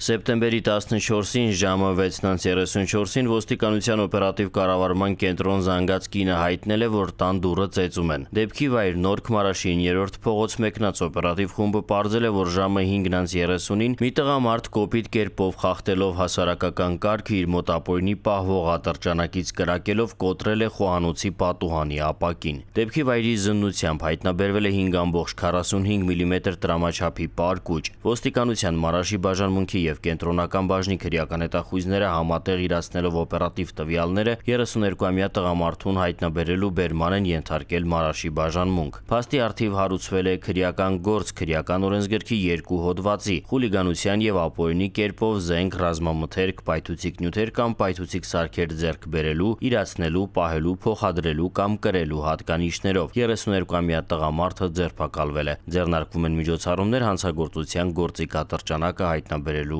Սեպտեմբերի 14-ին ժամը 6:34-ին ոստիկանության օպերատիվ կառավարման կենտրոն զանգած կինը հայտնել է, որ տան դուռը ծեծում են։ Դեպքի վայր Նոր Քմարաշին 3-րդ փողոց մեկնած օպերատիվ խումբը ողջել է, որ ժամը 5:30-ին մի տղամարդ կոպիտ կերպով խախտելով հասարակական կարգը իր մոտ ապօրինի պահվող ատրճանակից կրակելով կոտրել է խոհանոցի պատուհանի ապակին։ Դեպքի վայրի զննությամբ հայտնաբերվել է 5.45 մմ տրամաչափի պարկուճ։ Ոստիկանության Մարաշի բաժանմունքի և կենտրոնական բաժնի քրեական հետախույզները համատեղ իրացնելով օպերատիվ տվյալները 32-ամյա տղամարդուն հայտնաբերելու բերման են ենթարկել Մարաշի բաժանմունք։ Փաստի արդիվ հարուցվել է քրեական գործ քրեական օրենսգրքի երկու հոդվածի՝ խուլիգանության եւ ապօրինի կերպով զենք, ռազմամթերք, պայթուցիկ նյութեր կամ պայթուցիկ սարքեր ձեռք բերելու, իրացնելու, պահելու, փոխադրելու կամ կրելու հատկանիշներով 32-ամյա տղամարդը ձերբակալվել է։ Ձեռնարկվում են միջոցառումներ հանցագործության գործի կատրճանակը հայտնաբերելու